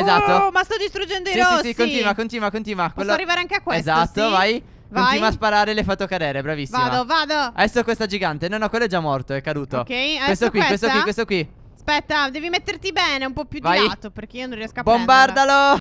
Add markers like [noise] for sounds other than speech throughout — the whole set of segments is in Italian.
Esatto. Oh, ma sto distruggendo i sì, rossi. Sì, sì, continua, continua, continua. Posso Quello... arrivare anche a questo. Esatto, sì. vai. Vai. Continua a sparare e le fatto cadere, bravissima. Vado, vado. Adesso questa gigante. No, no, quello è già morto, è caduto. Ok, adesso questo qui, questa? questo qui, questo qui. Aspetta, devi metterti bene un po' più di lato perché io non riesco a Bombardalo!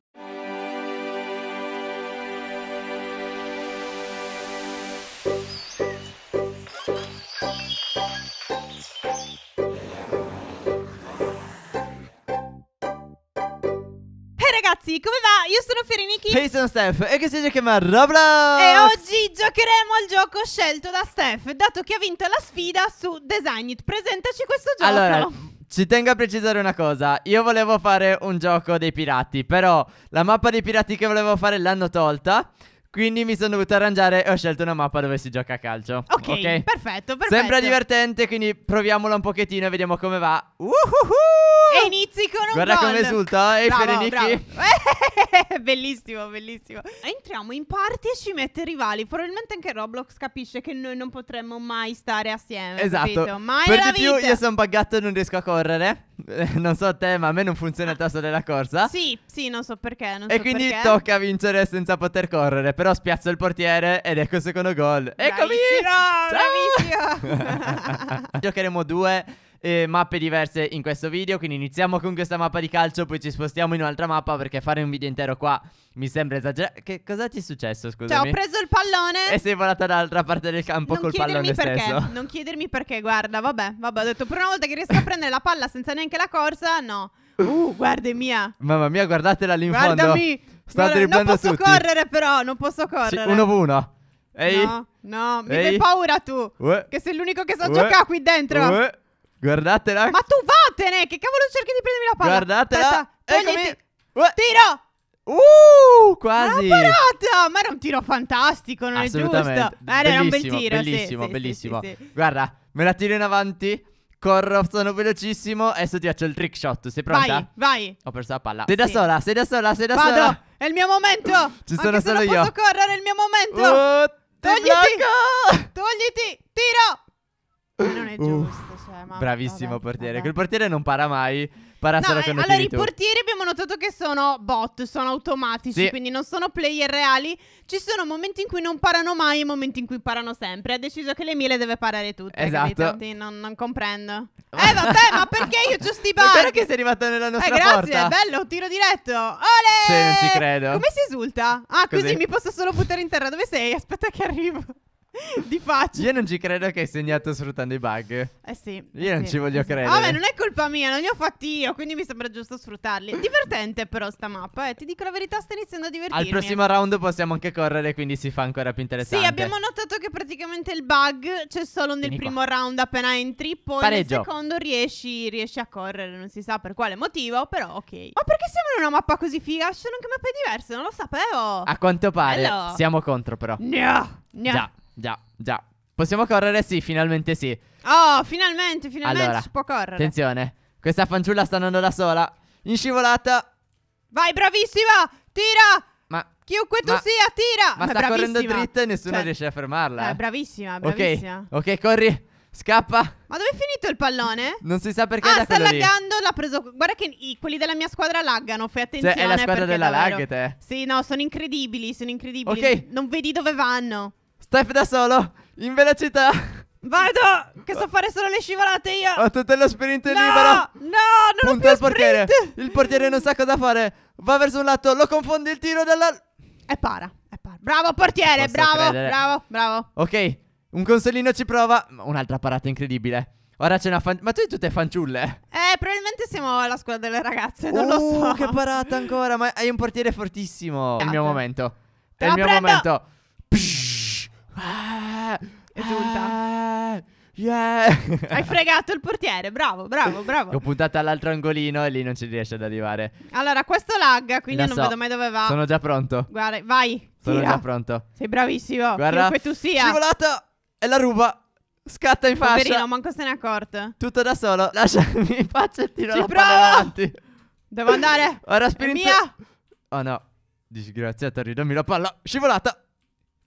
ragazzi, come va? Io sono E io sono Steph. E che si chiama Roblox. E oggi giocheremo al gioco scelto da Steph, dato che ha vinto la sfida su Design It. Presentaci questo gioco. Allora, ci tengo a precisare una cosa. Io volevo fare un gioco dei pirati, però la mappa dei pirati che volevo fare l'hanno tolta. Quindi mi sono dovuto arrangiare e ho scelto una mappa dove si gioca a calcio. Ok, okay? Perfetto, perfetto. Sembra divertente, quindi proviamola un pochettino e vediamo come va. Uhuhu! E inizi con un Guarda come esulta, ehi Ferenicchi. [laughs] bellissimo, bellissimo. Entriamo in party e ci mette rivali. Probabilmente anche Roblox capisce che noi non potremmo mai stare assieme. Esatto. Capito? Mai per di più io sono buggato e non riesco a correre. Eh, non so te, ma a me non funziona il tasto della corsa. Sì, sì, non so perché. Non e so quindi perché. tocca vincere senza poter correre però spiazzo il portiere ed ecco il secondo gol. Eccomi! Bravissimo, [laughs] Giocheremo due eh, mappe diverse in questo video, quindi iniziamo con questa mappa di calcio, poi ci spostiamo in un'altra mappa perché fare un video intero qua mi sembra esagerato. Che cosa ti è successo, scusa? Cioè, ho preso il pallone e sei volata dall'altra parte del campo non col pallone perché, stesso. Non chiedermi perché, guarda, vabbè, vabbè, ho detto per una volta che riesco a prendere la palla senza neanche la corsa, no. [laughs] Uh, guarda è mia. Mamma mia, guardatela lì in Guardami. fondo. Guardami. Sta Guarda, dribblando tutti. Non posso tutti. correre però, non posso correre. Sì, uno v uno. Ehi. No, no, mi Ehi. fai paura tu. Uè. Che sei l'unico che sa so giocare qui dentro. Uè. Guardatela. Ma tu vattene, che cavolo cerchi di prendermi la palla? Guardatela. Aspetta, Tiro. Uh, quasi. Una parata! Ma era un tiro fantastico, non è giusto? Eh, era un bel tiro. Bellissimo, sì, bellissimo. Sì, sì, Guarda, me la tiro in avanti. Corro, sono velocissimo. Adesso ti faccio il trick shot. Sei pronta? Vai, vai. Ho perso la palla. Sei da sola, sei da sola, sei da Vado. sola. È il mio momento. [clears throat] Ci sono Anche solo io. Posso correre, è il mio momento. Oh, togliti. Blocco. Togliti. Tiro non è [laughs] uh. giusto, Uff, cioè, Bravissimo vabbè, portiere. Vabbè. Quel portiere non para mai. Para no, solo eh, quando eh, Allora, i tu. portieri abbiamo notato che sono bot, sono automatici, sì. quindi non sono player reali. Ci sono momenti in cui non parano mai e momenti in cui parano sempre. Ha deciso che le mie deve parare tutte. Esatto. Non, non, comprendo. [laughs] eh, vabbè, ma perché io ho sti [laughs] bar? Spero che sei arrivato nella eh, nostra eh, grazie, porta. bello, tiro diretto. Ole! Sì, non ci credo. Come si esulta? Ah, così, così mi posso solo buttare in terra. Dove sei? Aspetta che arrivo. [laughs] di faccia. Io non ci credo che hai segnato sfruttando i bug. Eh sì. Eh io eh non sì, ci voglio eh sì. credere. Vabbè, non è colpa mia, non li ho fatti io, quindi mi sembra giusto sfruttarli. Divertente però sta mappa, eh. Ti dico la verità, sta iniziando a divertirmi. Al prossimo round possiamo anche correre, quindi si fa ancora più interessante. Sì, abbiamo notato che praticamente il bug c'è solo nel Vieni primo qua. round appena entri, poi Pareggio. nel secondo riesci, riesci, a correre, non si sa per quale motivo, però ok. Ma perché sembra una mappa così figa? Sono anche mappe diverse, non lo sapevo. Eh, a quanto pare, Hello. siamo contro però. No, no. Già. Già, già. Possiamo correre? Sì, finalmente sì. Oh, finalmente, finalmente allora, si può correre. Attenzione, questa fanciulla sta andando da sola. In scivolata. Vai, bravissima! Tira! Ma chiunque tu sia, tira! Ma, ma sta bravissima. correndo dritta e nessuno cioè, riesce a fermarla. Eh, bravissima, eh. bravissima. Okay, ok, corri. Scappa. Ma dove è finito il pallone? Non si sa perché. Ah, sta laggando. L'ha preso. Guarda che i, quelli della mia squadra laggano. Fai attenzione. Cioè, è la squadra della davvero... lag, te. Sì, no, sono incredibili. Sono incredibili. Okay. Non vedi dove vanno. Steph da solo, in velocità. Vado, [laughs] che so fare solo le scivolate io. Ho tutto lo sprint no, libero. No, non Punta ho più il portiere. Il portiere non sa cosa fare. Va verso un lato, lo confonde il tiro dalla... E para, e para. Bravo portiere, bravo, credere. bravo, bravo. Ok, un consolino ci prova. Un'altra parata incredibile. Ora c'è una fan... Ma tu hai tutte fanciulle? Eh, probabilmente siamo alla squadra delle ragazze, non oh, lo uh, so. che parata ancora, ma hai un portiere fortissimo. È il mio esatto. momento. È il mio momento ah, eh, esulta. Ah, eh, yeah. [laughs] Hai fregato il portiere, bravo, bravo, bravo. L'ho puntata all'altro angolino e lì non ci riesce ad arrivare. Allora, questo lag, quindi La non so. vedo mai dove va. Sono già pronto. Guarda, vai. Sono tira. già pronto. Sei bravissimo. Guarda, che tu sia. Scivolata e la ruba. Scatta in faccia. fascia. Poverino, manco se ne è accorto. Tutto da solo. Lasciami in pace e tiro Ci la provo! palla avanti. Devo andare. Ora spinto. mia. Oh no. Disgraziato, ridammi la palla. Scivolata.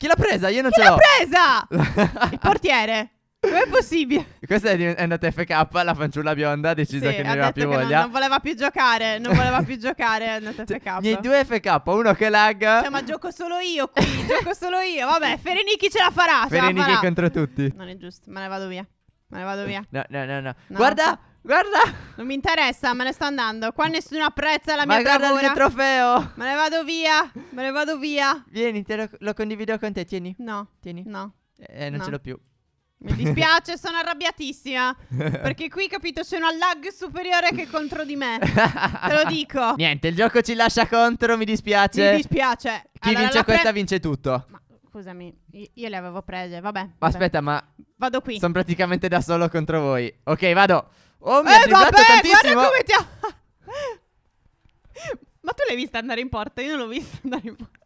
Chi l'ha presa? Io non Chi ce l'ho. presa? [laughs] Il portiere. Com'è possibile? Questa è, andata FK, la fanciulla bionda ha deciso Sì, che non aveva più che non, voglia. non voleva più giocare, non voleva più [laughs] giocare, è andata Cioè, FK. Ne hai due FK, uno che lagga. Cioè, ma gioco solo io qui, [laughs] gioco solo io. Vabbè, Ferenichi ce la farà, Ferenichi contro tutti. Non è giusto, me ne vado via. Me ne vado via. No, no, no, no. No. Guarda, Guarda! Non mi interessa, me ne sto andando. Qua nessuno apprezza la mia Ma guarda bravura. il mio trofeo! Me ne vado via! Me ne vado via! Vieni, te lo, lo condivido con te, tieni. No. Tieni. No. Eh, non No. ce l'ho più. Mi dispiace, sono [laughs] arrabbiatissima. Perché qui, capito, c'è una lag superiore che contro di me. Te lo dico. [laughs] Niente, il gioco ci lascia contro, mi dispiace. Mi dispiace. Chi Allora, vince pre- questa vince tutto. Ma scusami, io, io le avevo prese, vabbè. vabbè. Aspetta, ma Vado qui. sono praticamente da solo contro voi. Ok, vado. Oh, mi eh, ha vabbè, tantissimo. Guarda come ti ha... [laughs] Ma tu l'hai vista andare in porta? Io non l'ho vista andare in porta.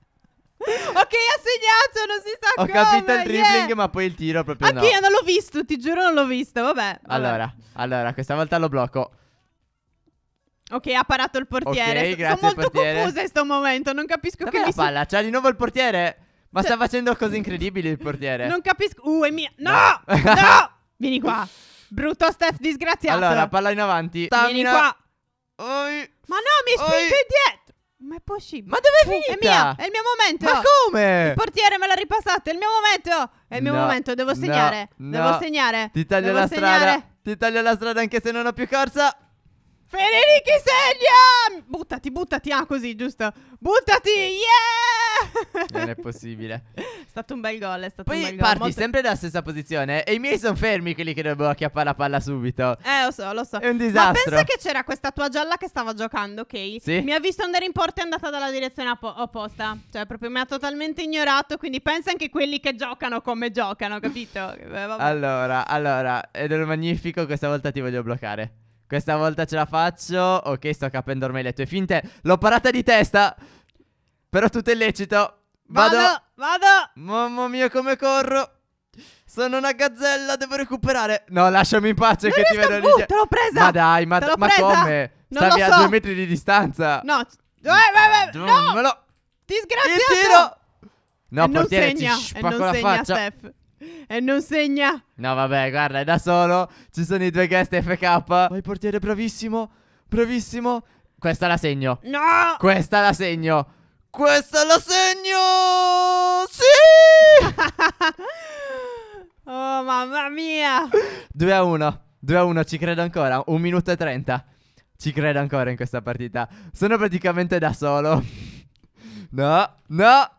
[laughs] ok, ha segnato, non si sa Ho come. capito il dribbling, yeah. ma poi il tiro proprio Anch'io no. non l'ho visto, ti giuro non l'ho visto, vabbè, vabbè, Allora, allora, questa volta lo blocco. Ok, ha parato il portiere. Ok, grazie Sono molto confusa in questo momento, non capisco Dove che... la palla? C'ha di nuovo il portiere? Ma cioè... sta facendo cose incredibili il portiere. Non capisco... Uh, è mia... No! no! [laughs] no! Vieni qua. Brutto Steph disgraziato. Allora, palla in avanti. Stamina. Vieni qua. Oi. Ma no, mi hai spinto indietro. Ma è possibile? Ma dove è finita? È, mia, è il mio momento. Ma come? Il portiere me l'ha ripassato, è il mio momento. È il mio no, momento, devo segnare. No, devo no. segnare. Ti taglio devo la segnare. strada. Ti taglio la strada anche se non ho più corsa. Federichi segna! Buttati, buttati, ah così, giusto? Buttati, yeah! [laughs] non è possibile. È stato un bel gol, è stato Poi un bel gol. parti molto... sempre dalla stessa posizione e i miei sono fermi quelli che dovevano acchiappare la palla subito. Eh, lo so, lo so. È un disastro. Ma pensa che c'era questa tua gialla che stava giocando, ok? Sì. Mi ha visto andare in porta e è andata dalla direzione oppo- opposta. Cioè, proprio mi ha totalmente ignorato, quindi pensa anche quelli che giocano come giocano, capito? Beh, [laughs] allora, allora, ed è magnifico, questa volta ti voglio bloccare. Questa volta ce la faccio. Ok, sto capendo ormai le tue finte. L'ho parata di testa. Però tutto è lecito. Vado, vado. Mamma mia, come corro. Sono una gazzella, devo recuperare. No, lasciami in pace non che ti vedo lì. Uh, te l'ho presa. Ma dai, ma, ma come? Non Stavi a so. due metri di distanza. No. Eh, vai, vai, vai. Ah, no. Me lo... Disgraziato. Il tiro. No, e portiere non segna. ci e non la segna, faccia. Steph. E non segna. No, vabbè, guarda, è da solo. Ci sono i due guest FK. Ma portiere bravissimo. Bravissimo. Questa la segno. No. Questa la segno. Questo lo segno! Sì! [laughs] oh, mamma mia! 2 a 1. 2 a 1, ci credo ancora. 1 minuto e 30. Ci credo ancora in questa partita. Sono praticamente da solo. no, no.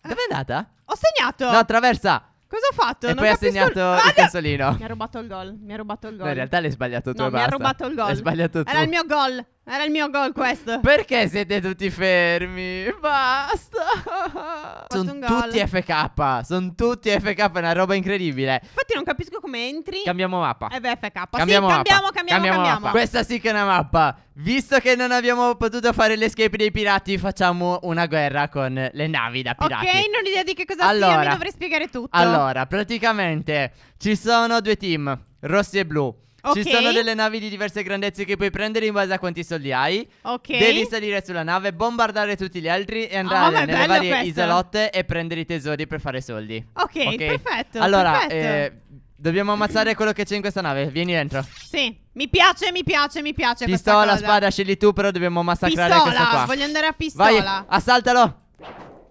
Dove è andata? Ho segnato. No, traversa. Cosa ho fatto? E non poi ha segnato un... il cazzolino. Mi ha rubato il gol. Mi ha rubato il gol. No, in realtà l'hai sbagliato tu. No, mi basta. ha rubato il gol. L'hai sbagliato tu. Era il mio gol. Era il mio gol questo. Perché siete tutti fermi? Basta. Sono tutti FK. Sono tutti FK, è una roba incredibile. Infatti non capisco come entri. Cambiamo mappa. E eh beh, FK. Cambiamo, sì, cambiamo, cambiamo, cambiamo, cambiamo. Mappa. Questa sì che è una mappa. Visto che non abbiamo potuto fare l'escape dei pirati, facciamo una guerra con le navi da pirati. Ok, non ho idea di che cosa allora, sia, mi dovrei spiegare tutto. Allora, praticamente ci sono due team, rossi e blu. Ok. Ci sono delle navi di diverse grandezze che puoi prendere in base a quanti soldi hai. Ok. Devi salire sulla nave, bombardare tutti gli altri e ah, andare ma nelle varie questo. isolotte e prendere i tesori per fare soldi. Ok, Ok? perfetto. Allora, perfetto. eh, dobbiamo ammazzare quello che c'è in questa nave. Vieni dentro. Sì, mi piace, mi piace, mi piace. questa Pistola, cosa. spada, scegli tu, però dobbiamo massacrare questo Pistola, qua. voglio andare a pistola. Vai, assaltalo.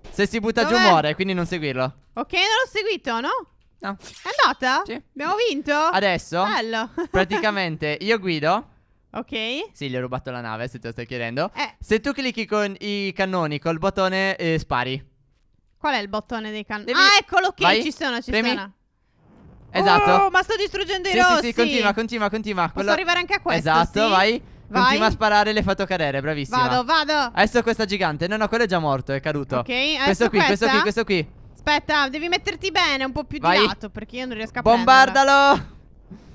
Se si butta giù muore, quindi non seguirlo. Ok, non l'ho seguito, no? No. È andata? Sì. Abbiamo vinto? Adesso? Bello. [laughs] praticamente io guido. Ok. Sì, gli ho rubato la nave, se te lo stai chiedendo. Eh. Se tu clicchi con i cannoni col bottone, eh, spari. Qual è il bottone dei cannoni? Devi... Ah, eccolo, ok, Vai. ci sono, ci Premi. sono. Esatto. Oh, ma sto distruggendo i sì, rossi. Sì, sì, continua, continua, continua. Posso Quello... arrivare anche a questo, Esatto, sì. vai. Vai. Continua a sparare, e l'hai fatto cadere, bravissima. Vado, vado. Adesso questa gigante. No, no, quello è già morto, è caduto. Ok, questo qui, questa? questo qui, questo qui. Aspetta, devi metterti bene un po' più Vai. di lato perché io non riesco a Bombardalo!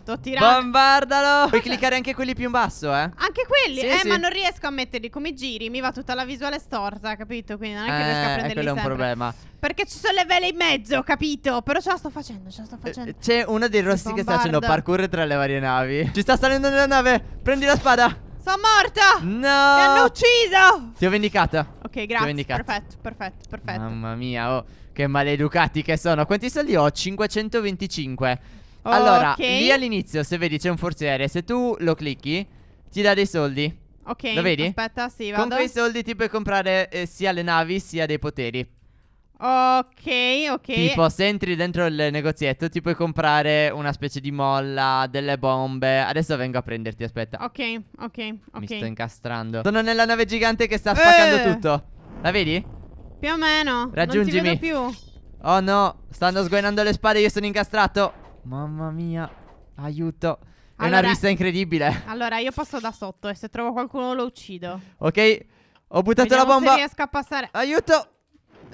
Sto tirando. Bombardalo! [laughs] Puoi cliccare anche quelli più in basso, eh? Anche quelli? Sì, eh, sì. ma non riesco a metterli come giri, mi va tutta la visuale storta, capito? Quindi non è che eh, riesco a prenderli quello sempre. quello è un problema. Perché ci sono le vele in mezzo, capito? Però ce la sto facendo, ce la sto eh, facendo. C'è uno dei rossi che sta facendo parkour tra le varie navi. Ci sta salendo nella nave! Prendi la spada! Sono morta! No! Mi hanno ucciso! Ti ho vendicata. Ok, grazie. Ho vendicata. Perfetto, perfetto, perfetto. Mamma mia, oh. Che maleducati che sono. Quanti soldi ho? 525. Allora, okay. lì all'inizio, se vedi c'è un forziere, se tu lo clicchi, ti dà dei soldi. Ok, lo vedi? aspetta, sì, vado. Con quei soldi ti puoi comprare eh, sia le navi sia dei poteri. Ok, ok. Tipo, se entri dentro il negozietto, ti puoi comprare una specie di molla, delle bombe. Adesso vengo a prenderti, aspetta. Ok, ok, ok. Mi sto incastrando. Sono nella nave gigante che sta eh. spaccando eh. tutto. La vedi? Più o meno. Raggiungimi. Oh no, stanno sguainando le spade, io sono incastrato. Mamma mia, aiuto. È allora, una vista incredibile. Allora, io passo da sotto e se trovo qualcuno lo uccido. Ok, ho buttato Vediamo la bomba. Se riesco a passare. Aiuto.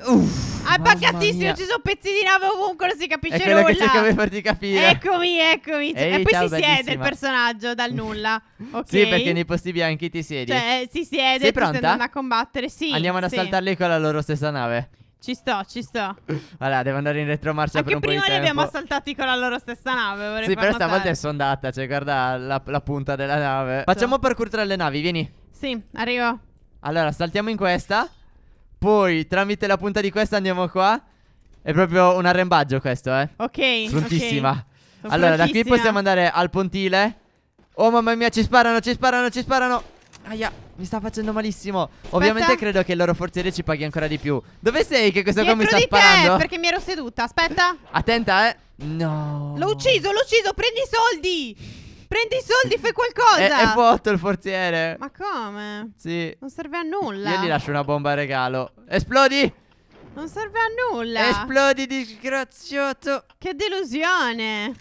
Uff. Ah, Abbaccatissimo, ci sono pezzi di nave ovunque, non si capisce è nulla. Che di farti capire. Eccomi, eccomi. Ehi, e poi ciao, si bellissima. siede il personaggio dal nulla. [laughs] Ok. Sì, perché nei posti bianchi ti siedi. Cioè, eh, si siede. Sei pronta? Stanno a combattere, sì. Andiamo ad sì. assaltarli con la loro stessa nave. Ci sto, ci sto. Allora, [laughs] devo andare in retromarcia Anche per un po' di tempo. prima li abbiamo assaltati con la loro stessa nave. Sì, però stavolta è sondata. Cioè, guarda la, la punta della nave. Facciamo sì. parkour tra le navi, vieni. Sì, arrivo. Allora, saltiamo in questa. Poi tramite la punta di questa andiamo qua. È proprio un arrembaggio questo, eh. Ok. Prontissima. Okay. Allora, da qui possiamo andare al pontile. Oh mamma mia, ci sparano, ci sparano, ci sparano. Aia, mi sta facendo malissimo. Aspetta. Ovviamente credo che il loro forziere ci paghi ancora di più. Dove sei che questo qua mi sta di sparando? Te, perché mi ero seduta. Aspetta. Attenta, eh. No. L'ho ucciso, l'ho ucciso. Prendi i soldi. Prendi i soldi, fai qualcosa. [laughs] È, vuoto il forziere. Ma come? Sì. Non serve a nulla. Io gli lascio una bomba a regalo. Esplodi! Non serve a nulla. Esplodi, disgraziato. Che delusione.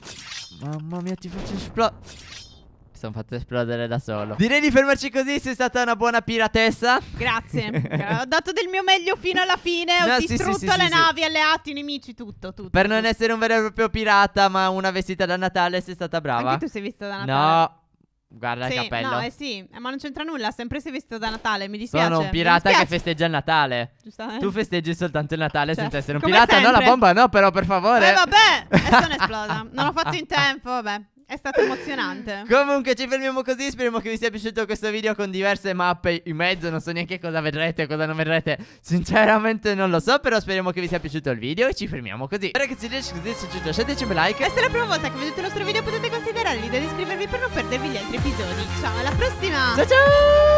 Mamma mia, ti faccio esplodere sono fatto esplodere da solo. Direi di fermarci così, sei stata una buona piratessa. Grazie. [laughs] ho dato del mio meglio fino alla fine, ho no, distrutto sì, sì, le sì, navi, alleati, nemici, tutto, tutto. Per non essere un vero e proprio pirata, ma una vestita da Natale, sei stata brava. Anche tu sei vestita da Natale. No. Guarda il cappello. No, eh sì, ma non c'entra nulla, sempre sei vestito da Natale, mi dispiace. Sono un pirata che festeggia il Natale. Giustamente. Tu festeggi soltanto il Natale cioè, senza essere un pirata. Sempre. No, la bomba no, però per favore. Eh vabbè, [laughs] e sono esplosa. Non ho fatto in tempo, vabbè. È stato emozionante. [laughs] Comunque ci fermiamo così, speriamo che vi sia piaciuto questo video con diverse mappe in mezzo, non so neanche cosa vedrete, cosa non vedrete, sinceramente non lo so, però speriamo che vi sia piaciuto il video e ci fermiamo così. Ragazzi, se vi è piaciuto lasciateci un like. E se è la prima volta che vedete il nostro video potete considerare di iscrivervi per non perdervi gli altri episodi. Ciao, alla prossima! Ciao ciao!